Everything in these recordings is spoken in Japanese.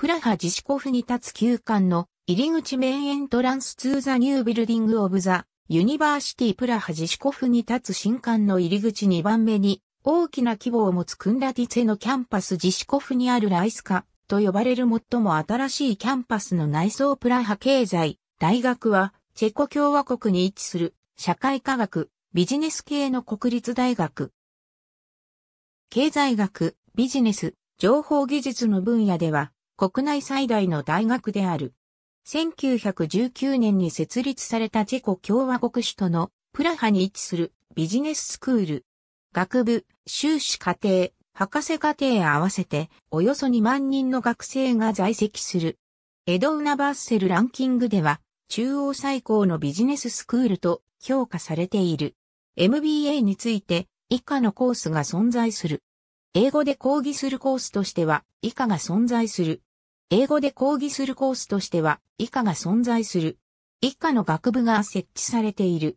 プラハジシコフに立つ旧館の入り口メインエントランスツーザニュービルディングオブザユニバーシティプラハジシコフに立つ新館の入り口2番目に大きな規模を持つクンラディツェのキャンパスジシコフにあるライスカと呼ばれる最も新しいキャンパスの内装プラハ経済大学はチェコ共和国に位置する社会科学ビジネス系の国立大学経済学ビジネス情報技術の分野では国内最大の大学である。1919年に設立されたチェコ共和国首都のプラハに位置するビジネススクール。学部、修士課程、博士課程合わせておよそ2万人の学生が在籍する。エド・ウナバッセルランキングでは中央最高のビジネススクールと評価されている。MBA について以下のコースが存在する。英語で講義するコースとしては以下が存在する。英語で講義するコースとしては以下が存在する。以下の学部が設置されている。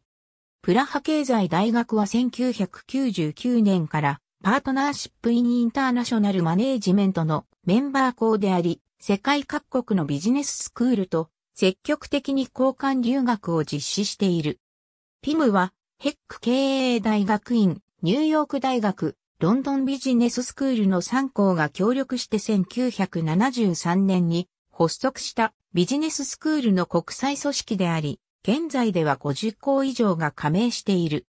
プラハ経済大学は1999年からパートナーシップ・イン・インターナショナル・マネージメントのメンバー校であり、世界各国のビジネススクールと積極的に交換留学を実施している。ピムは、ヘック経営大学院、ニューヨーク大学、ロンドンビジネススクールの3校が協力して1973年に発足したビジネススクールの国際組織であり、現在では50校以上が加盟している。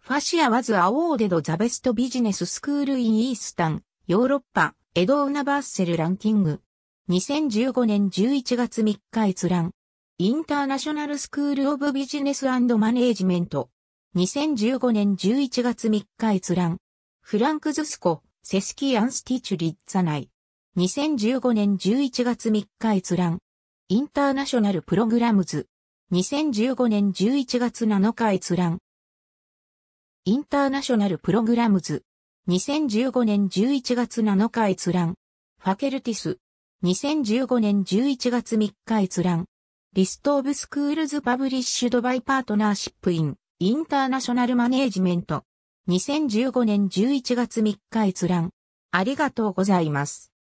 ファシアワズ・アオーデド・ザ・ベスト・ビジネス・スクール・イン・イースタン、ヨーロッパ、エド・オナ・バーッセル・ランキング。2015年11月3日閲覧。インターナショナル・スクール・オブ・ビジネス・マネージメント。2015年11月3日閲覧。フランク・ズスコ、セスキ・アンスティチュリッツァ内。2015年11月3日閲覧。インターナショナルプログラムズ。2015年11月7日閲覧。インターナショナルプログラムズ。2015年11月7日閲覧。ファケルティス。2015年11月3日閲覧。リストオブスクールズパブリッシュドバイパートナーシップイン、インターナショナルマネージメント。2015年11月3日閲覧。ありがとうございます。